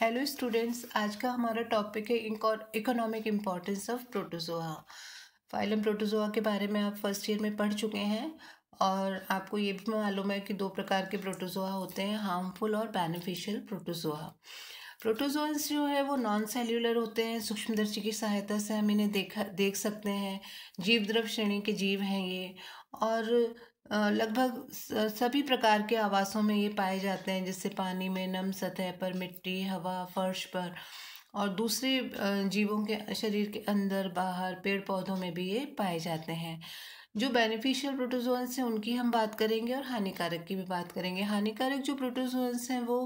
hello students आज का हमारा टॉपिक है economic importance of protozoa phylum protozoa के बारे में आप फर्स्ट ईयर में पढ़ चुके हैं और आपको ये भी मालूम है कि दो प्रकार के प्रोटोजोआ होते हैं हार्मफुल और बेनिफिशियल प्रोटोजोआ प्रोटोजोन्स जो है वो नॉन सेल्यूलर होते हैं सूक्ष्मदर्शी की सहायता से हम इन्हें देखा देख सकते हैं जीव द्रव श्रेणी के जीव हैं ये और लगभग सभी प्रकार के आवासों में ये पाए जाते हैं जैसे पानी में नम सतह पर मिट्टी हवा फर्श पर और दूसरे जीवों के शरीर के अंदर बाहर पेड़ पौधों में भी ये पाए जाते हैं जो बेनिफिशियल प्रोटोजोन्स हैं उनकी हम बात करेंगे और हानिकारक की भी बात करेंगे हानिकारक जो प्रोटोजोन्स हैं वो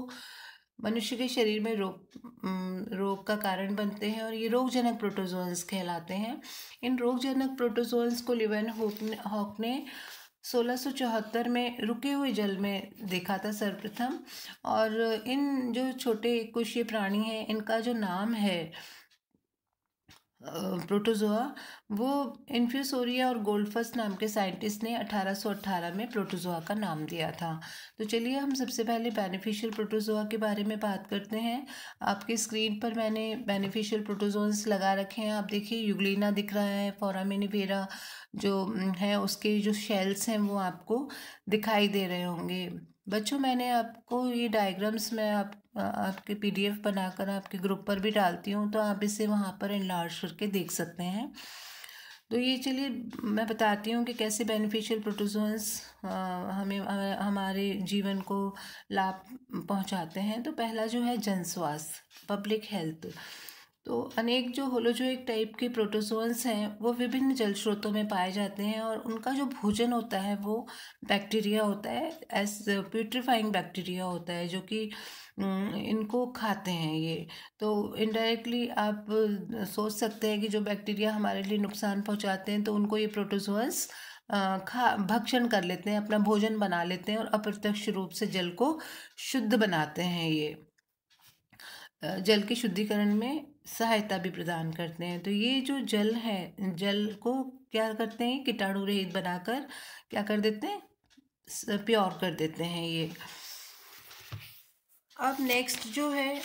मनुष्य के शरीर में रोग रोग का कारण बनते हैं और ये रोगजनक प्रोटोजोन्स कहलाते हैं इन रोगजनक प्रोटोजोन्स को लिवन हॉक ने 1674 में रुके हुए जल में देखा था सर्वप्रथम और इन जो छोटे कुशीय प्राणी हैं इनका जो नाम है प्रोटोजोआ वो इन्फ्यूसोरिया और गोल्डफस नाम के साइंटिस्ट ने 1818 में प्रोटोजोआ का नाम दिया था तो चलिए हम सबसे पहले बेनिफिशियल प्रोटोजोआ के बारे में बात करते हैं आपके स्क्रीन पर मैंने बेनिफिशियल प्रोटोजोन्स लगा रखे हैं आप देखिए युगलिना दिख रहा है फोरामिनिवेरा जो है उसके जो शेल्स हैं वो आपको दिखाई दे रहे होंगे बच्चों मैंने आपको ये डायग्राम्स मैं आप आपके पीडीएफ बनाकर आपके ग्रुप पर भी डालती हूँ तो आप इसे वहाँ पर इनलार्ज करके देख सकते हैं तो ये चलिए मैं बताती हूँ कि कैसे बेनिफिशियल प्रोटोजोन्स हमें हमारे जीवन को लाभ पहुँचाते हैं तो पहला जो है जन स्वास्थ्य पब्लिक हेल्थ तो अनेक जो होलोजोइक टाइप के प्रोटोसोन्स हैं वो विभिन्न जल स्रोतों में पाए जाते हैं और उनका जो भोजन होता है वो बैक्टीरिया होता है एस प्यूट्रीफाइंग बैक्टीरिया होता है जो कि इनको खाते हैं ये तो इनडायरेक्टली आप सोच सकते हैं कि जो बैक्टीरिया हमारे लिए नुकसान पहुंचाते हैं तो उनको ये प्रोटोसोन्स खा भक्षण कर लेते हैं अपना भोजन बना लेते हैं और अप्रत्यक्ष रूप से जल को शुद्ध बनाते हैं ये जल के शुद्धिकरण में सहायता भी प्रदान करते हैं तो ये जो जल है जल को क्या करते हैं कीटाणु रहित बनाकर क्या कर देते हैं प्योर कर देते हैं ये अब नेक्स्ट जो है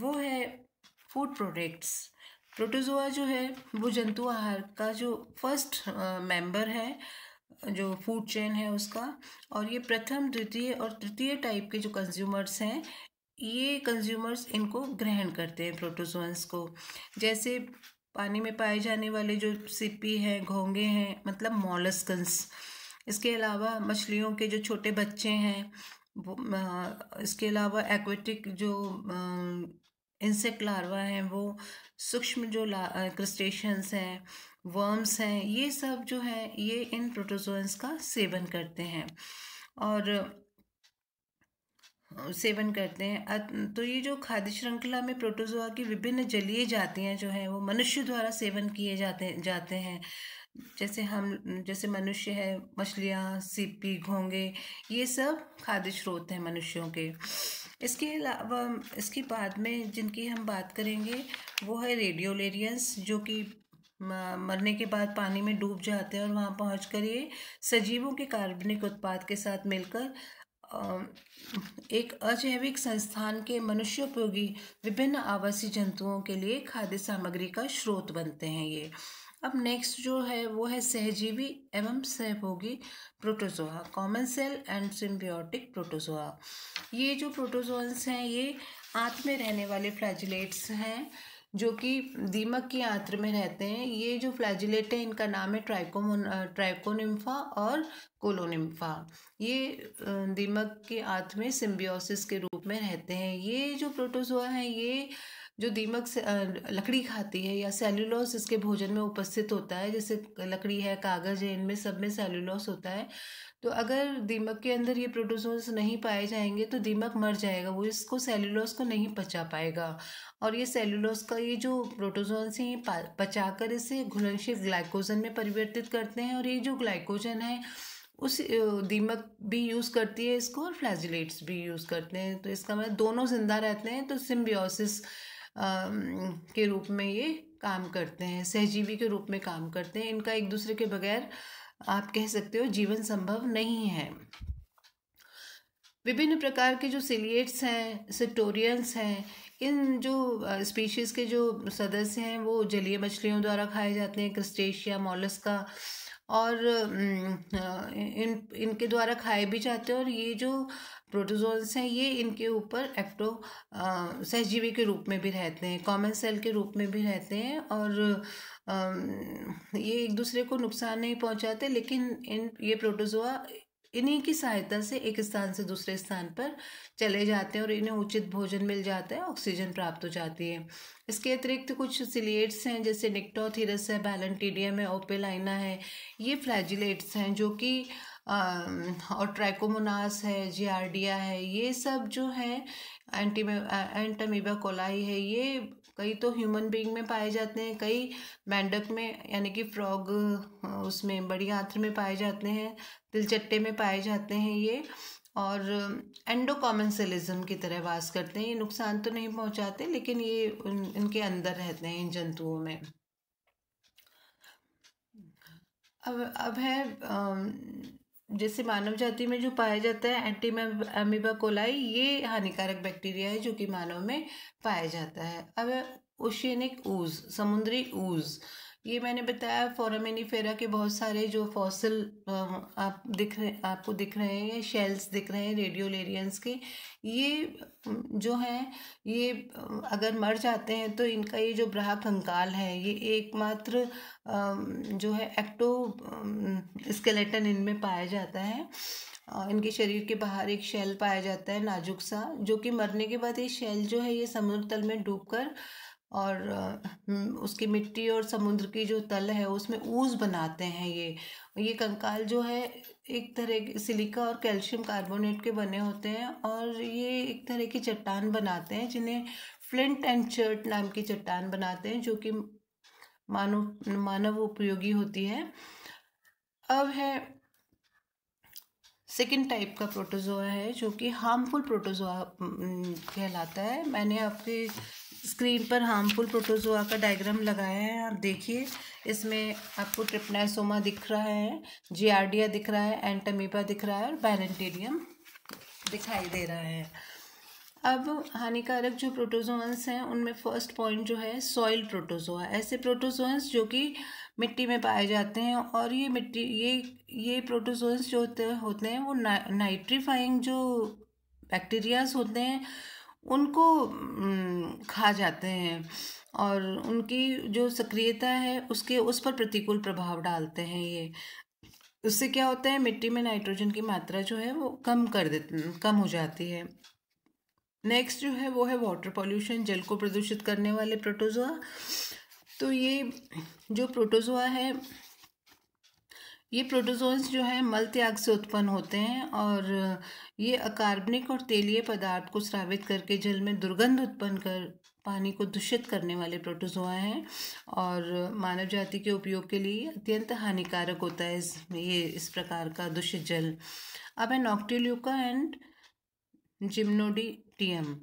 वो है फूड प्रोडक्ट्स प्रोटोजोआ जो है वो जंतु आहार का जो फर्स्ट मेंबर है जो फूड चेन है उसका और ये प्रथम द्वितीय और तृतीय टाइप के जो कंज्यूमर्स हैं ये कंज्यूमर्स इनको ग्रहण करते हैं प्रोटोजोन्स को जैसे पानी में पाए जाने वाले जो सिपी हैं घोंगे हैं मतलब मॉलस्कंस इसके अलावा मछलियों के जो छोटे बच्चे हैं इसके अलावा एक्वेटिक जो इंसेक्ट लार्वा हैं वो सूक्ष्म जो क्रस्टेशंस हैं वर्म्स हैं ये सब जो हैं ये इन प्रोटोजोन्स का सेवन करते हैं और सेवन करते हैं तो ये जो खाद्य श्रृंखला में प्रोटोजोआ की विभिन्न जलीय जातियाँ जो हैं वो मनुष्य द्वारा सेवन किए जाते जाते हैं जैसे हम जैसे मनुष्य है मछलियाँ सीपी घोंगे ये सब खाद्य स्रोत हैं मनुष्यों के इसके अलावा इसके बाद में जिनकी हम बात करेंगे वो है रेडियोलेरियंस जो कि मरने के बाद पानी में डूब जाते हैं और वहाँ पहुँच ये सजीवों के कार्बनिक उत्पाद के साथ मिलकर एक अजैविक संस्थान के मनुष्योपयोगी विभिन्न आवासीय जंतुओं के लिए खाद्य सामग्री का स्रोत बनते हैं ये अब नेक्स्ट जो है वो है सहजीवी एवं सहभोगी protozoa commensal and symbiotic protozoa ये जो प्रोटोजोन्स हैं ये आँत में रहने वाले फ्लैजिलेट्स हैं जो कि दीमक की आंत्र में रहते हैं ये जो फ्लैजिलेट है इनका नाम है ट्राइकोमोन ट्राइकोनिम्फा और कोलोनिम्फा ये दीमक के आंत में सिम्बियोसिस के रूप में रहते हैं ये जो प्रोटोजोआ हैं ये जो दीमक से लकड़ी खाती है या सेलुलॉस इसके भोजन में उपस्थित होता है जैसे लकड़ी है कागज़ है इनमें सब में सेलुलॉस होता है तो अगर दीमक के अंदर ये प्रोटोजोन्स नहीं पाए जाएंगे तो दीमक मर जाएगा वो इसको सेलुलॉस को नहीं पचा पाएगा और ये सेलुलॉस का ये जो प्रोटोजोन्स हैं ये पचा कर इसे घुलनशील ग्लाइकोजन में परिवर्तित करते हैं और ये जो ग्लाइकोजन है उस दीमक भी यूज़ करती है इसको और फ्लैजिलेट्स भी यूज़ करते हैं तो इसका मतलब दोनों जिंदा रहते हैं तो सिम्बियोसिस के रूप में ये काम करते हैं सहजीवी के रूप में काम करते हैं इनका एक दूसरे के बगैर आप कह सकते हो जीवन संभव नहीं है विभिन्न प्रकार के जो सिलिएट्स हैं सिटोरियंस हैं इन जो स्पीशीज़ के जो सदस्य हैं वो जलीय मछलियों द्वारा खाए जाते हैं क्रिस्टेशिया मोलस्का और इन इनके द्वारा खाए भी जाते हैं और ये जो प्रोटोजोन्स हैं ये इनके ऊपर एक्टो सहजीवी के रूप में भी रहते हैं कॉमन सेल के रूप में भी रहते हैं और आ, ये एक दूसरे को नुकसान नहीं पहुंचाते लेकिन इन ये प्रोटोजोआ इन्हीं की सहायता से एक स्थान से दूसरे स्थान पर चले जाते हैं और इन्हें उचित भोजन मिल जाता है ऑक्सीजन प्राप्त हो जाती है इसके अतिरिक्त कुछ सिलिएट्स हैं जैसे निक्टोथिरस है बैलेंटीडियम है ओपेलाइना है ये फ्लैजिलेट्स हैं जो कि और ट्राइकोमोनास है जियार्डिया है ये सब जो है एंटीमे एंटमीबा कोलाई है ये कई तो ह्यूमन बीइंग में पाए जाते हैं कई मेंढक में यानी कि फ्रॉग उसमें बड़ी आंत्र में पाए जाते हैं तिलचट्टे में पाए जाते हैं ये और एंडोकॉमेंसलिज्म की तरह वास करते हैं ये नुकसान तो नहीं पहुंचाते लेकिन ये उन, इनके अंदर रहते हैं इन जंतुओं में अब अब है जैसे मानव जाति में जो पाया जाता है एंटी अमीबा कोलाई ये हानिकारक बैक्टीरिया है जो कि मानव में पाया जाता है अब ओशियनिक ऊज समुद्री ऊज ये मैंने बताया फॉरामिनीफेरा के बहुत सारे जो फॉसिल आप दिख रहे आपको दिख रहे हैं ये शेल्स दिख रहे हैं रेडियोलेरियंस के ये जो हैं ये अगर मर जाते हैं तो इनका ये जो ब्राह कंकाल है ये एकमात्र जो है एक्टो स्केलेटन इनमें पाया जाता है इनके शरीर के बाहर एक शेल पाया जाता है नाजुक सा जो कि मरने के बाद ये शेल जो है ये समुद्र तल में डूबकर और उसकी मिट्टी और समुद्र की जो तल है उसमें ऊस बनाते हैं ये ये कंकाल जो है एक तरह सिलिका और कैल्शियम कार्बोनेट के बने होते हैं और ये एक तरह की चट्टान बनाते हैं जिन्हें फ्लिंट एंड चर्ट नाम की चट्टान बनाते हैं जो कि मानव मानव उपयोगी होती है अब है सेकेंड टाइप का प्रोटोजोआ है जो कि हार्मफुल प्रोटोजोआ कहलाता है मैंने आपके स्क्रीन पर हार्मफुल प्रोटोजोआ का डायग्राम लगाया है आप देखिए इसमें आपको ट्रिपनासोमा दिख रहा है जीआरडिया दिख रहा है एंटमीबा दिख रहा है और बैलेंटेरियम दिखाई दे रहा है अब हानिकारक जो प्रोटोजोन्स हैं उनमें फर्स्ट पॉइंट जो है सॉइल प्रोटोजोआ ऐसे प्रोटोजोन्स जो कि मिट्टी में पाए जाते हैं और ये मिट्टी ये ये प्रोटोजोन्स जो होते होते हैं वो ना, नाइट्रीफाइंग जो बैक्टीरियाज होते हैं उनको खा जाते हैं और उनकी जो सक्रियता है उसके उस पर प्रतिकूल प्रभाव डालते हैं ये उससे क्या होता है मिट्टी में नाइट्रोजन की मात्रा जो है वो कम कर देते कम हो जाती है नेक्स्ट जो है वो है वाटर पॉल्यूशन जल को प्रदूषित करने वाले प्रोटोजोआ तो ये जो प्रोटोजोआ है ये प्रोटोजोन्स जो हैं मल त्याग से उत्पन्न होते हैं और ये अकार्बनिक और तेलीय पदार्थ को स्रावित करके जल में दुर्गंध उत्पन्न कर पानी को दूषित करने वाले प्रोटोजोआ हैं और मानव जाति के उपयोग के लिए अत्यंत हानिकारक होता है इस ये इस प्रकार का दूषित जल अब है नॉक्टिल्यूका एंड जिम्नोडिटियम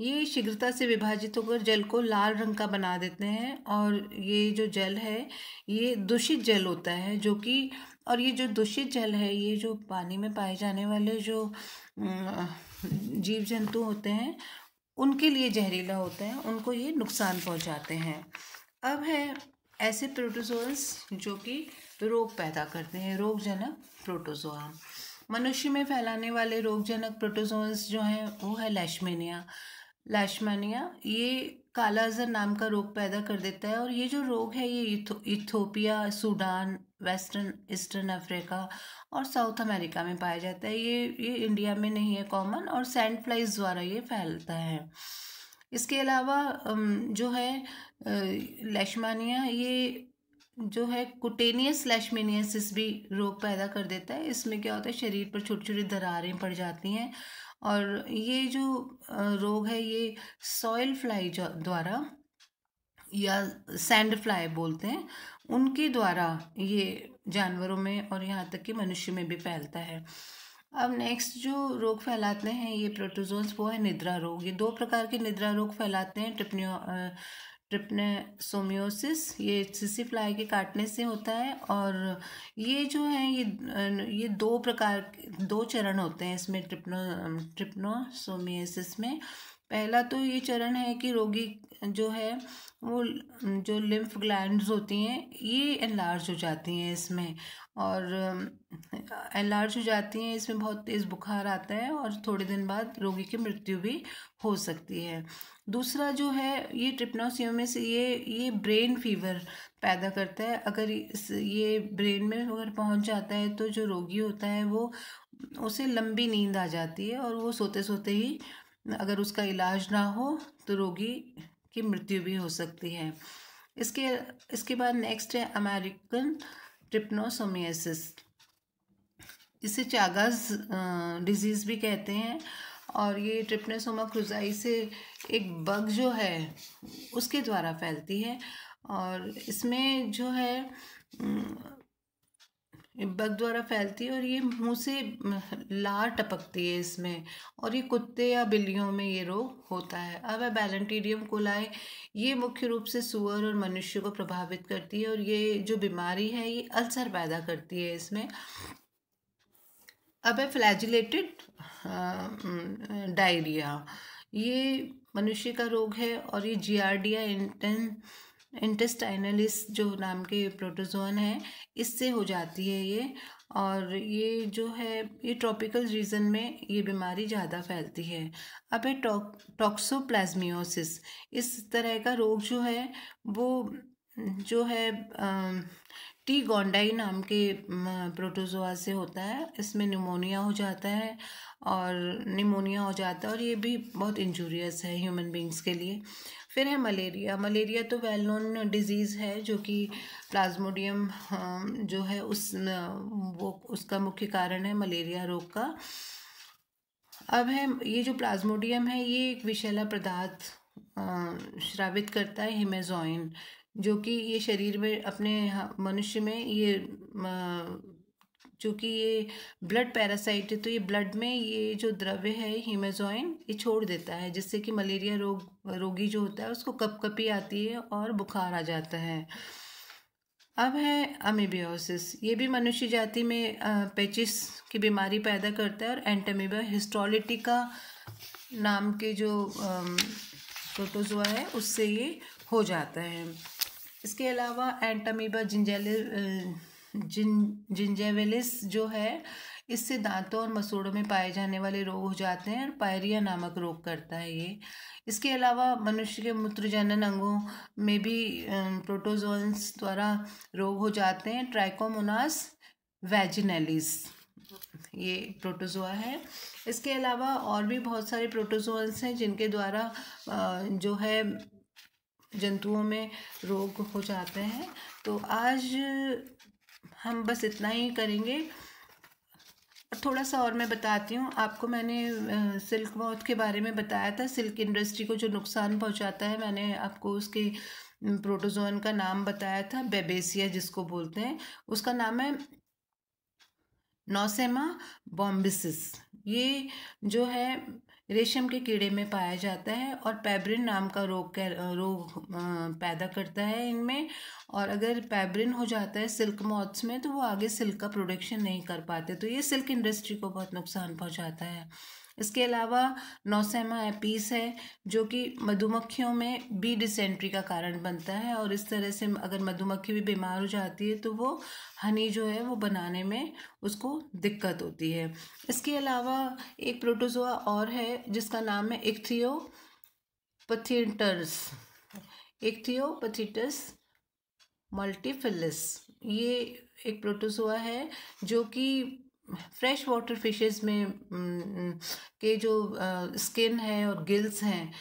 ये शीघ्रता से विभाजित होकर जल को लाल रंग का बना देते हैं और ये जो जल है ये दूषित जल होता है जो कि और ये जो दूषित जल है ये जो पानी में पाए जाने वाले जो जीव जंतु होते हैं उनके लिए जहरीला होता है उनको ये नुकसान पहुंचाते हैं अब है ऐसे प्रोटोजोअल्स जो कि रोग पैदा करते हैं रोगजनक प्रोटोजोआ मनुष्य में फैलाने वाले रोगजनक प्रोटोजोअल्स जो हैं वो है लैशमेनिया लैशमानिया ये कालाजर नाम का रोग पैदा कर देता है और ये जो रोग है ये इथो, Ethiopia Sudan western eastern Africa और साउथ अमेरिका में पाया जाता है ये ये इंडिया में नहीं है कॉमन और सैंड फ्लाइज द्वारा ये फैलता है इसके अलावा जो है लैशमानिया ये जो है कुटेनियस लैशमेनियसिस भी रोग पैदा कर देता है इसमें क्या होता है शरीर पर छोटी छोटी दरारें पड़ जाती हैं और ये जो रोग है ये सॉयल फ्लाई द्वारा या सैंड फ्लाई बोलते हैं उनके द्वारा ये जानवरों में और यहाँ तक कि मनुष्य में भी फैलता है अब नेक्स्ट जो रोग फैलाते हैं ये प्रोटोजोन्स वो है निद्रा रोग ये दो प्रकार के निद्रा रोग फैलाते हैं ट्रिपनियो ट्रिपनेसोमियोसिस ये सिसी फ्लाई के काटने से होता है और ये जो है ये ये दो प्रकार दो चरण होते हैं इसमें ट्रिपनो ट्रिपनोसोमियोसिस में पहला तो ये चरण है कि रोगी जो है वो जो लिम्फ ग्लैंड्स होती हैं ये एनलार्ज हो जाती हैं इसमें और एनलार्ज हो जाती हैं इसमें बहुत तेज़ बुखार आता है और थोड़े दिन बाद रोगी की मृत्यु भी हो सकती है दूसरा जो है ये ट्रिपनोसियोमिस ये ये ब्रेन फीवर पैदा करता है अगर इस ये ब्रेन में अगर पहुंच जाता है तो जो रोगी होता है वो उसे लंबी नींद आ जाती है और वो सोते सोते ही अगर उसका इलाज ना हो तो रोगी की मृत्यु भी हो सकती है इसके इसके बाद नेक्स्ट है अमेरिकन ट्रिप्नोसोमियसिस इसे चागाज डिजीज़ भी कहते हैं और ये ट्रिप्नोसोमा क्रुजाई से एक बग जो है उसके द्वारा फैलती है और इसमें जो है बग द्वारा फैलती है और ये मुंह से लार टपकती है इसमें और ये कुत्ते या बिल्लियों में ये रोग होता है अब है बैलेंटीडियम कोलाए ये मुख्य रूप से सुअर और मनुष्य को प्रभावित करती है और ये जो बीमारी है ये अल्सर पैदा करती है इसमें अब है फ्लैजिलेटेड डायरिया ये मनुष्य का रोग है और ये जी आर डी इंटेंस इंटेस्टाइनलिस जो नाम के प्रोटोजोन है इससे हो जाती है ये और ये जो है ये ट्रॉपिकल रीजन में ये बीमारी ज़्यादा फैलती है अब है टॉक्सोप्लाज्मियोसिस इस तरह का रोग जो है वो जो है टी गोंडाई नाम के प्रोटोजोआ से होता है इसमें निमोनिया हो जाता है और निमोनिया हो जाता है और ये भी बहुत इंजूरियस है ह्यूमन बींग्स के लिए फिर है मलेरिया मलेरिया तो वेल नोन डिजीज़ है जो कि प्लाज्मोडियम जो है उस वो उसका मुख्य कारण है मलेरिया रोग का अब है ये जो प्लाज्मोडियम है ये एक विषैला पदार्थ श्रावित करता है हिमेजोइन जो कि ये शरीर में अपने मनुष्य में ये चूँकि ये ब्लड पैरासाइट है तो ये ब्लड में ये जो द्रव्य है हीमेजोइन ये छोड़ देता है जिससे कि मलेरिया रोग रोगी जो होता है उसको कपकपी आती है और बुखार आ जाता है अब है अमीबियोसिस ये भी मनुष्य जाति में पेचिस की बीमारी पैदा करता है और एंटमीबा हिस्टोलिटिका नाम के जो प्रोटोजोआ है उससे ये हो जाता है इसके अलावा एंटमीबा जिंजेले जिन जिंजेविलिस जो है इससे दांतों और मसूड़ों में पाए जाने वाले रोग हो जाते हैं और पायरिया नामक रोग करता है ये इसके अलावा मनुष्य के मूत्र जनन अंगों में भी प्रोटोजोन्स द्वारा रोग हो जाते हैं ट्राइकोमोनास वेजिनेलिस ये प्रोटोजोआ है इसके अलावा और भी बहुत सारे प्रोटोजोन्स हैं जिनके द्वारा जो है जंतुओं में रोग हो जाते हैं तो आज हम बस इतना ही करेंगे और थोड़ा सा और मैं बताती हूँ आपको मैंने सिल्क मौत के बारे में बताया था सिल्क इंडस्ट्री को जो नुकसान पहुँचाता है मैंने आपको उसके प्रोटोजोन का नाम बताया था बेबेसिया जिसको बोलते हैं उसका नाम है नौसेमा बॉम्बिसिस ये जो है रेशम के कीड़े में पाया जाता है और पैब्रिन नाम का रोग रोग पैदा करता है इनमें और अगर पैब्रिन हो जाता है सिल्क मॉथ्स में तो वो आगे सिल्क का प्रोडक्शन नहीं कर पाते तो ये सिल्क इंडस्ट्री को बहुत नुकसान पहुंचाता है इसके अलावा नौसेमा एपीस है जो कि मधुमक्खियों में बी डिसेंट्री का कारण बनता है और इस तरह से अगर मधुमक्खी भी बीमार हो जाती है तो वो हनी जो है वो बनाने में उसको दिक्कत होती है इसके अलावा एक प्रोटोजोआ और है जिसका नाम है इक्थियोपथिटर्स इक्थियोपथिटस मल्टीफिलिस ये एक प्रोटोजोआ है जो कि फ्रेश वाटर फिशेस में के जो स्किन है और गिल्स हैं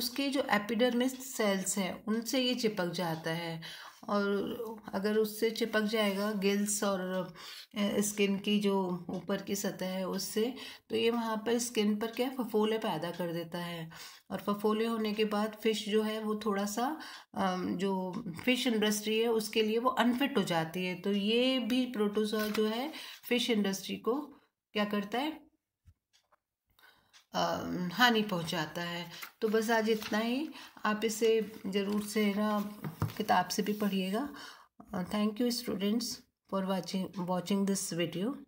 उसके जो एपिडर्मिस सेल्स हैं उनसे ये चिपक जाता है और अगर उससे चिपक जाएगा गिल्स और स्किन की जो ऊपर की सतह है उससे तो ये वहाँ पर स्किन पर क्या फफोले पैदा कर देता है और फफोले होने के बाद फ़िश जो है वो थोड़ा सा जो फ़िश इंडस्ट्री है उसके लिए वो अनफिट हो जाती है तो ये भी प्रोटोजोआ जो है फ़िश इंडस्ट्री को क्या करता है हानि पहुंचाता है तो बस आज इतना ही आप इसे ज़रूर से ना किताब से भी पढ़िएगा thank you students for watching watching this video